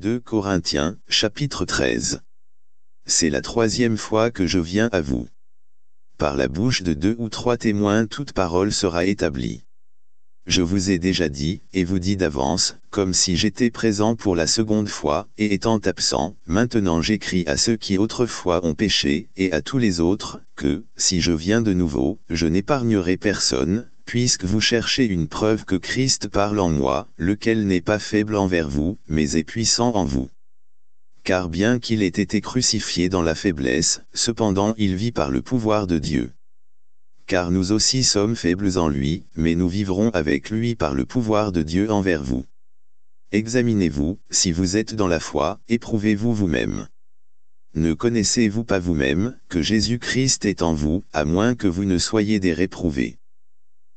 2 Corinthiens, chapitre 13. C'est la troisième fois que je viens à vous. Par la bouche de deux ou trois témoins toute parole sera établie. Je vous ai déjà dit, et vous dis d'avance, comme si j'étais présent pour la seconde fois, et étant absent, maintenant j'écris à ceux qui autrefois ont péché, et à tous les autres, que, si je viens de nouveau, je n'épargnerai personne, puisque vous cherchez une preuve que Christ parle en moi, lequel n'est pas faible envers vous, mais est puissant en vous. Car bien qu'il ait été crucifié dans la faiblesse, cependant il vit par le pouvoir de Dieu. Car nous aussi sommes faibles en lui, mais nous vivrons avec lui par le pouvoir de Dieu envers vous. Examinez-vous, si vous êtes dans la foi, éprouvez-vous vous-même. Ne connaissez-vous pas vous-même, que Jésus-Christ est en vous, à moins que vous ne soyez des réprouvés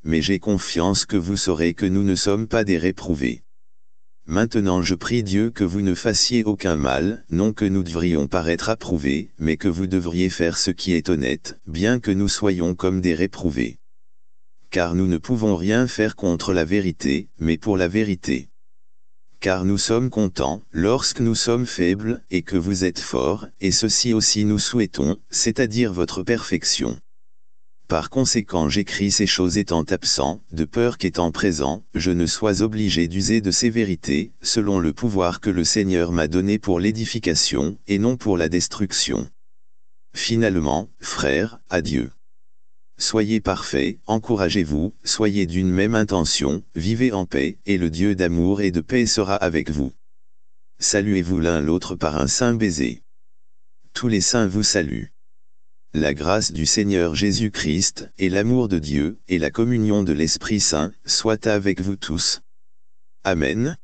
mais j'ai confiance que vous saurez que nous ne sommes pas des réprouvés. Maintenant je prie Dieu que vous ne fassiez aucun mal, non que nous devrions paraître approuvés, mais que vous devriez faire ce qui est honnête, bien que nous soyons comme des réprouvés. Car nous ne pouvons rien faire contre la vérité, mais pour la vérité. Car nous sommes contents, lorsque nous sommes faibles, et que vous êtes forts, et ceci aussi nous souhaitons, c'est-à-dire votre perfection. Par conséquent j'écris ces choses étant absent, de peur qu'étant présent, je ne sois obligé d'user de sévérité, selon le pouvoir que le Seigneur m'a donné pour l'édification, et non pour la destruction. Finalement, frères, adieu. Soyez parfaits, encouragez-vous, soyez d'une même intention, vivez en paix, et le Dieu d'amour et de paix sera avec vous. Saluez-vous l'un l'autre par un saint baiser. Tous les saints vous saluent la grâce du Seigneur Jésus-Christ, et l'amour de Dieu, et la communion de l'Esprit Saint, soient avec vous tous. Amen.